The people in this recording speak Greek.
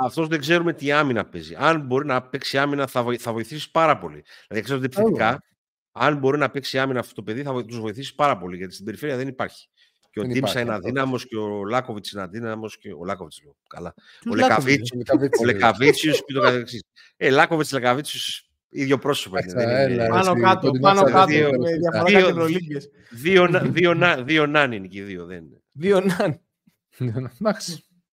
Αυτός δεν ξέρουμε τι άμυνα παίζει. Αν μπορεί να παίξει άμυνα, θα, θα βοηθήσει πάρα πολύ. Δηλαδή, ξέρω ότι αν μπορεί να παίξει άμυνα αυτό το παιδί, θα τους βοηθήσει πάρα πολύ. Γιατί στην περιφέρεια δεν υπάρχει. Και ο Ντίμψα είναι αδύναμος και ο Λάκοβιτ είναι αδύναμος. Και... Ο Λάκοβιτ Καλά. Ο Λεκαβίτσιος και το καθεξής. Ε, Λάκοβιτ, Λεκαβίτσιος, ίδιο πρόσωπο. Πάνω κάτω, πάνω κάτω. Δύο νάνι ε, είναι και οι δύο, δεν είναι. Δύο νάνι. Εντάξει.